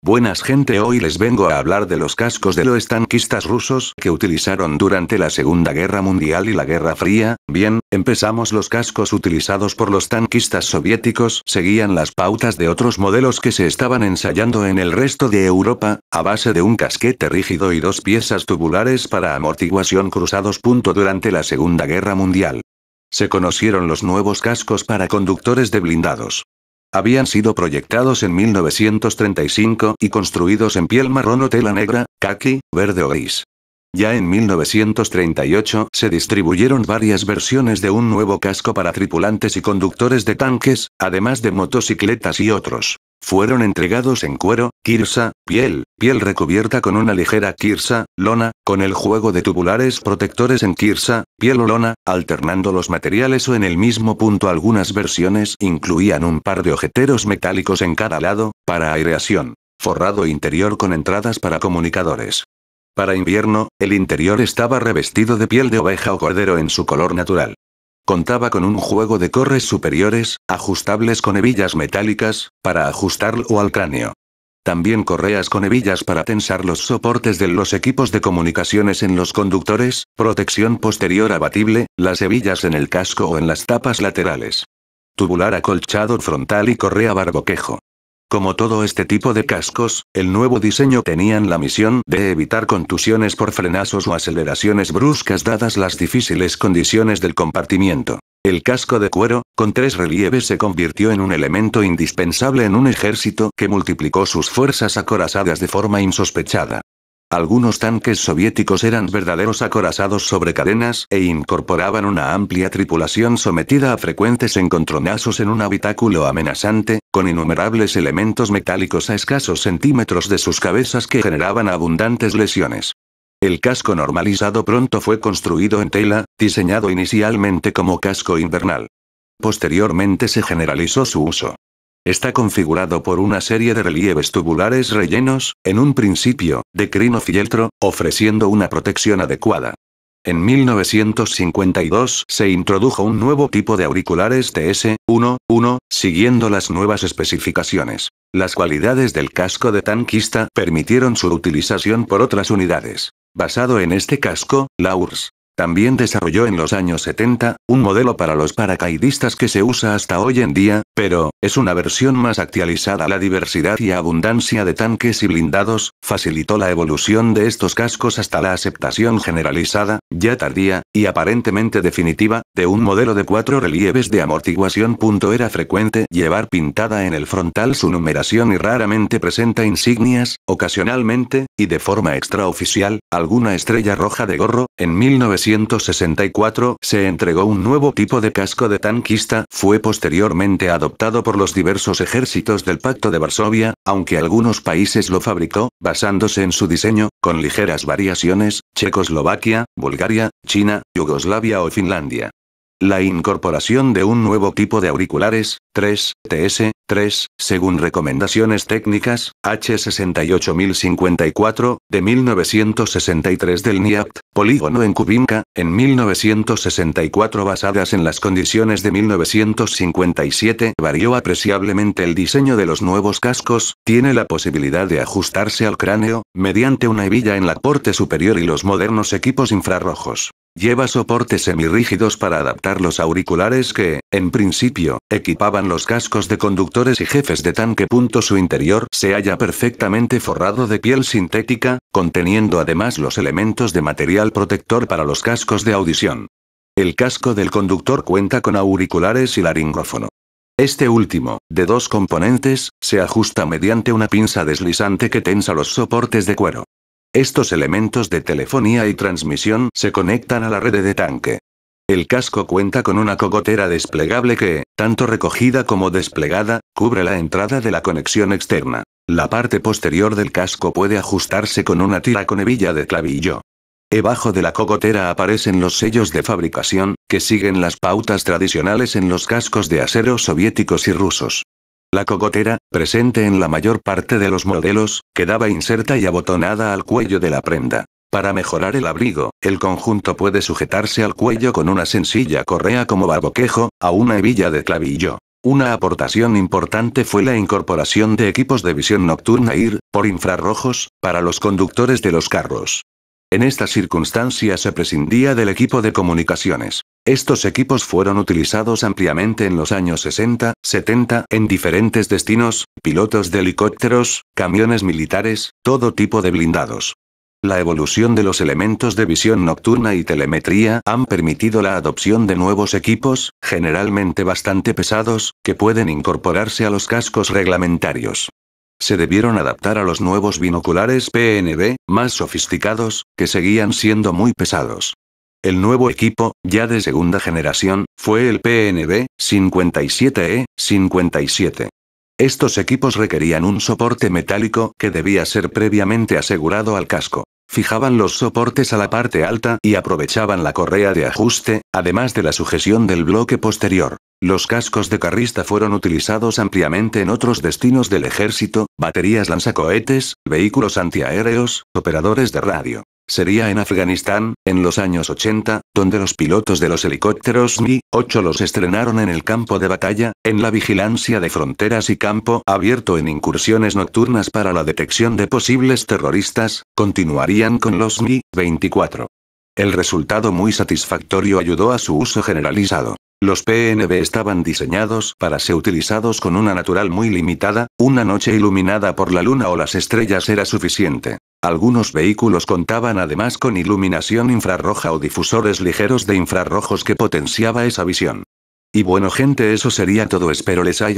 Buenas gente hoy les vengo a hablar de los cascos de los tanquistas rusos que utilizaron durante la Segunda Guerra Mundial y la Guerra Fría, bien, empezamos los cascos utilizados por los tanquistas soviéticos seguían las pautas de otros modelos que se estaban ensayando en el resto de Europa, a base de un casquete rígido y dos piezas tubulares para amortiguación cruzados. Durante la Segunda Guerra Mundial. Se conocieron los nuevos cascos para conductores de blindados. Habían sido proyectados en 1935 y construidos en piel marrón o tela negra, khaki, verde o gris. Ya en 1938 se distribuyeron varias versiones de un nuevo casco para tripulantes y conductores de tanques, además de motocicletas y otros. Fueron entregados en cuero, kirsa, piel, piel recubierta con una ligera kirsa, lona, con el juego de tubulares protectores en kirsa, piel o lona, alternando los materiales o en el mismo punto. Algunas versiones incluían un par de ojeteros metálicos en cada lado, para aireación. Forrado interior con entradas para comunicadores. Para invierno, el interior estaba revestido de piel de oveja o cordero en su color natural. Contaba con un juego de corres superiores, ajustables con hebillas metálicas, para ajustarlo al cráneo. También correas con hebillas para tensar los soportes de los equipos de comunicaciones en los conductores, protección posterior abatible, las hebillas en el casco o en las tapas laterales. Tubular acolchado frontal y correa barboquejo. Como todo este tipo de cascos, el nuevo diseño tenían la misión de evitar contusiones por frenazos o aceleraciones bruscas dadas las difíciles condiciones del compartimiento. El casco de cuero, con tres relieves, se convirtió en un elemento indispensable en un ejército que multiplicó sus fuerzas acorazadas de forma insospechada. Algunos tanques soviéticos eran verdaderos acorazados sobre cadenas e incorporaban una amplia tripulación sometida a frecuentes encontronazos en un habitáculo amenazante, con innumerables elementos metálicos a escasos centímetros de sus cabezas que generaban abundantes lesiones. El casco normalizado pronto fue construido en tela, diseñado inicialmente como casco invernal. Posteriormente se generalizó su uso. Está configurado por una serie de relieves tubulares rellenos, en un principio, de crino fieltro, ofreciendo una protección adecuada. En 1952 se introdujo un nuevo tipo de auriculares TS-1-1, siguiendo las nuevas especificaciones. Las cualidades del casco de tanquista permitieron su utilización por otras unidades. Basado en este casco, la URSS también desarrolló en los años 70, un modelo para los paracaidistas que se usa hasta hoy en día, pero, es una versión más actualizada. La diversidad y abundancia de tanques y blindados, facilitó la evolución de estos cascos hasta la aceptación generalizada, ya tardía, y aparentemente definitiva, de un modelo de cuatro relieves de amortiguación. Era frecuente llevar pintada en el frontal su numeración y raramente presenta insignias, ocasionalmente, y de forma extraoficial, alguna estrella roja de gorro. En 1964 se entregó un nuevo tipo de casco de tanquista, fue posteriormente adoptado por los diversos ejércitos del Pacto de Varsovia, aunque algunos países lo fabricó, basándose en su diseño, con ligeras variaciones, Checoslovaquia, Bulgaria, China, Yugoslavia o Finlandia. La incorporación de un nuevo tipo de auriculares, 3TS, 3, según recomendaciones técnicas, H68054, de 1963 del NIAPT, polígono en Kubinka, en 1964 basadas en las condiciones de 1957 varió apreciablemente el diseño de los nuevos cascos, tiene la posibilidad de ajustarse al cráneo, mediante una hebilla en la parte superior y los modernos equipos infrarrojos. Lleva soportes semirrígidos para adaptar los auriculares que, en principio, equipaban los cascos de conductores y jefes de tanque. punto Su interior se halla perfectamente forrado de piel sintética, conteniendo además los elementos de material protector para los cascos de audición. El casco del conductor cuenta con auriculares y laringófono. Este último, de dos componentes, se ajusta mediante una pinza deslizante que tensa los soportes de cuero. Estos elementos de telefonía y transmisión se conectan a la red de tanque. El casco cuenta con una cogotera desplegable que, tanto recogida como desplegada, cubre la entrada de la conexión externa. La parte posterior del casco puede ajustarse con una tira con hebilla de clavillo. Debajo de la cogotera aparecen los sellos de fabricación, que siguen las pautas tradicionales en los cascos de acero soviéticos y rusos. La cogotera, presente en la mayor parte de los modelos, quedaba inserta y abotonada al cuello de la prenda. Para mejorar el abrigo, el conjunto puede sujetarse al cuello con una sencilla correa como barboquejo, a una hebilla de clavillo. Una aportación importante fue la incorporación de equipos de visión nocturna IR, por infrarrojos, para los conductores de los carros. En esta circunstancia se prescindía del equipo de comunicaciones. Estos equipos fueron utilizados ampliamente en los años 60, 70, en diferentes destinos, pilotos de helicópteros, camiones militares, todo tipo de blindados. La evolución de los elementos de visión nocturna y telemetría han permitido la adopción de nuevos equipos, generalmente bastante pesados, que pueden incorporarse a los cascos reglamentarios. Se debieron adaptar a los nuevos binoculares PNB, más sofisticados, que seguían siendo muy pesados. El nuevo equipo, ya de segunda generación, fue el PNB 57E 57. Estos equipos requerían un soporte metálico que debía ser previamente asegurado al casco. Fijaban los soportes a la parte alta y aprovechaban la correa de ajuste, además de la sujeción del bloque posterior. Los cascos de carrista fueron utilizados ampliamente en otros destinos del ejército, baterías lanzacohetes, vehículos antiaéreos, operadores de radio. Sería en Afganistán, en los años 80, donde los pilotos de los helicópteros Mi-8 los estrenaron en el campo de batalla, en la vigilancia de fronteras y campo abierto en incursiones nocturnas para la detección de posibles terroristas, continuarían con los Mi-24. El resultado muy satisfactorio ayudó a su uso generalizado. Los PNB estaban diseñados para ser utilizados con una natural muy limitada, una noche iluminada por la luna o las estrellas era suficiente. Algunos vehículos contaban además con iluminación infrarroja o difusores ligeros de infrarrojos que potenciaba esa visión. Y bueno gente eso sería todo espero les haya